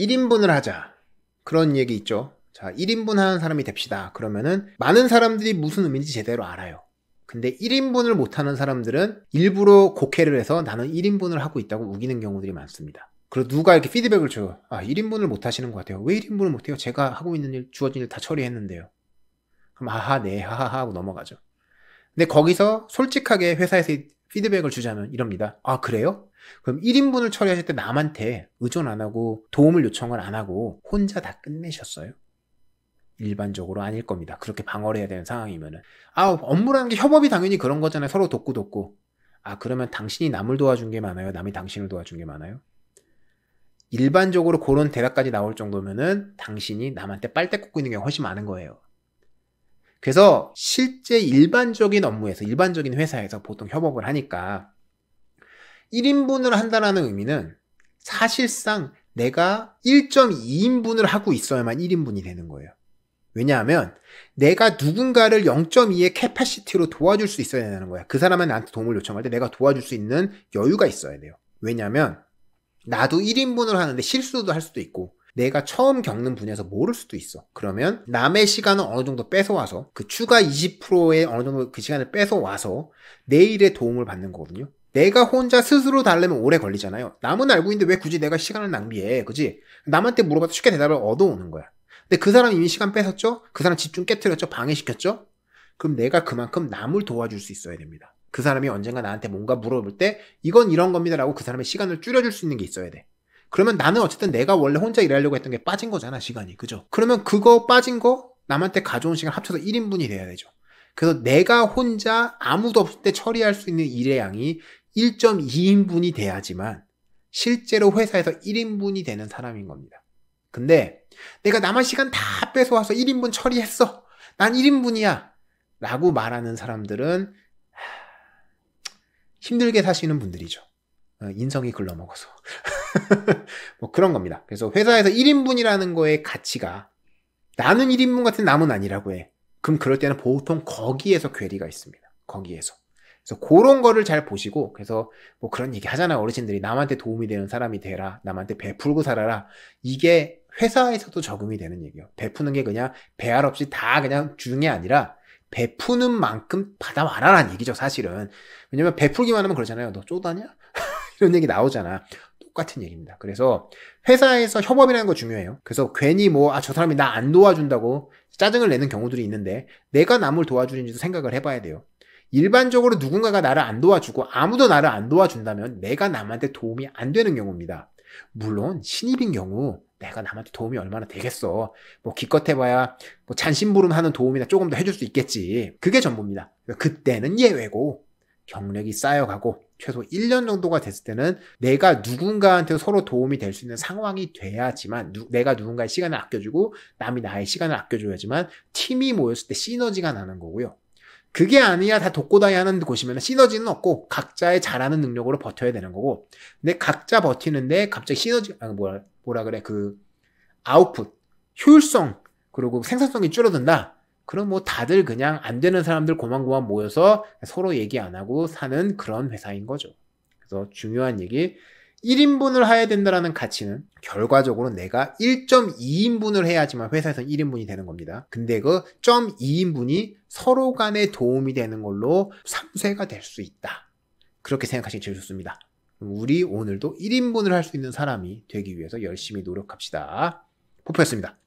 1인분을 하자. 그런 얘기 있죠. 자, 1인분 하는 사람이 됩시다. 그러면은 많은 사람들이 무슨 의미인지 제대로 알아요. 근데 1인분을 못하는 사람들은 일부러 곡해를 해서 나는 1인분을 하고 있다고 우기는 경우들이 많습니다. 그리고 누가 이렇게 피드백을 줘요. 아, 1인분을 못 하시는 것 같아요. 왜 1인분을 못 해요? 제가 하고 있는 일, 주어진 일 다 처리했는데요. 그럼 아하, 네, 하하하 하고 넘어가죠. 근데 거기서 솔직하게 회사에서 피드백을 주자면 이럽니다. 아, 그래요? 그럼 1인분을 처리하실 때 남한테 의존 안 하고 도움을 요청을 안 하고 혼자 다 끝내셨어요? 일반적으로 아닐 겁니다. 그렇게 방어를 해야 되는 상황이면은. 아, 업무라는 게 협업이 당연히 그런 거잖아요. 서로 돕고 돕고. 아, 그러면 당신이 남을 도와준 게 많아요? 남이 당신을 도와준 게 많아요? 일반적으로 그런 대답까지 나올 정도면은 당신이 남한테 빨대 꽂고 있는 게 훨씬 많은 거예요. 그래서 실제 일반적인 업무에서 일반적인 회사에서 보통 협업을 하니까 1인분을 한다라는 의미는 사실상 내가 1.2인분을 하고 있어야만 1인분이 되는 거예요. 왜냐하면 내가 누군가를 0.2의 캐파시티로 도와줄 수 있어야 되는 거야. 그 사람은 나한테 도움을 요청할 때 내가 도와줄 수 있는 여유가 있어야 돼요. 왜냐하면 나도 1인분을 하는데 실수도 할 수도 있고 내가 처음 겪는 분야에서 모를 수도 있어. 그러면 남의 시간을 어느 정도 뺏어와서 그 추가 20%의 어느 정도 그 시간을 뺏어와서 내일의 도움을 받는 거거든요. 내가 혼자 스스로 달래면 오래 걸리잖아요. 남은 알고 있는데 왜 굳이 내가 시간을 낭비해? 그지? 남한테 물어봐도 쉽게 대답을 얻어오는 거야. 근데 그 사람 이미 시간 뺏었죠? 그 사람 집중 깨뜨렸죠? 방해시켰죠? 그럼 내가 그만큼 남을 도와줄 수 있어야 됩니다. 그 사람이 언젠가 나한테 뭔가 물어볼 때 이건 이런 겁니다라고 그 사람의 시간을 줄여줄 수 있는 게 있어야 돼. 그러면 나는 어쨌든 내가 원래 혼자 일하려고 했던 게 빠진 거잖아, 시간이. 그죠? 그러면 그거 빠진 거 남한테 가져온 시간 합쳐서 1인분이 돼야 되죠. 그래서 내가 혼자 아무도 없을 때 처리할 수 있는 일의 양이 1.2인분이 돼야지만 실제로 회사에서 1인분이 되는 사람인 겁니다. 근데 내가 남한 시간 다 뺏어와서 1인분 처리했어. 난 1인분이야. 라고 말하는 사람들은 힘들게 사시는 분들이죠. 어, 인성이 글러먹어서. 뭐 그런 겁니다. 그래서 회사에서 1인분이라는 거에 가치가 나는 1인분 같은 남은 아니라고 해. 그럼 그럴 때는 보통 거기에서 괴리가 있습니다. 거기에서. 그래서 그런 거를 잘 보시고 그래서 뭐 그런 얘기 하잖아요. 어르신들이 남한테 도움이 되는 사람이 되라. 남한테 베풀고 살아라. 이게 회사에서도 적응이 되는 얘기예요. 베푸는 게 그냥 배알 없이 다 그냥 주는 게 아니라 베푸는 만큼 받아와라라는 얘기죠, 사실은. 왜냐면 베풀기만 하면 그러잖아요. 너 쪼다냐? 이런 얘기 나오잖아. 똑같은 얘기입니다. 그래서 회사에서 협업이라는 거 중요해요. 그래서 괜히 뭐, 아, 저 사람이 나 안 도와준다고 짜증을 내는 경우들이 있는데 내가 남을 도와주는지도 생각을 해봐야 돼요. 일반적으로 누군가가 나를 안 도와주고 아무도 나를 안 도와준다면 내가 남한테 도움이 안 되는 경우입니다. 물론 신입인 경우 내가 남한테 도움이 얼마나 되겠어. 뭐 기껏 해봐야 뭐 잔심부름하는 도움이나 조금 더 해줄 수 있겠지. 그게 전부입니다. 그러니까 그때는 예외고 경력이 쌓여가고 최소 1년 정도가 됐을 때는 내가 누군가한테 서로 도움이 될 수 있는 상황이 돼야지만 누, 내가 누군가의 시간을 아껴주고 남이 나의 시간을 아껴줘야지만 팀이 모였을 때 시너지가 나는 거고요. 그게 아니야 다독고다니 하는 곳이면 시너지는 없고 각자의 잘하는 능력으로 버텨야 되는 거고 근데 각자 버티는데 갑자기 시너지 아, 뭐라, 뭐라 그래 그 아웃풋 효율성 그리고 생산성이 줄어든다 그럼 뭐 다들 그냥 안 되는 사람들 고만고만 모여서 서로 얘기 안 하고 사는 그런 회사인 거죠. 그래서 중요한 얘기 1인분을 해야 된다라는 가치는 결과적으로 내가 1.2인분을 해야지만 회사에서 1인분이 되는 겁니다. 근데 그2인분이 서로 간에 도움이 되는 걸로 3세가될 수 있다. 그렇게 생각하시면 제일 좋습니다. 우리 오늘도 1인분을 할 수 있는 사람이 되기 위해서 열심히 노력합시다. 포표였습니다.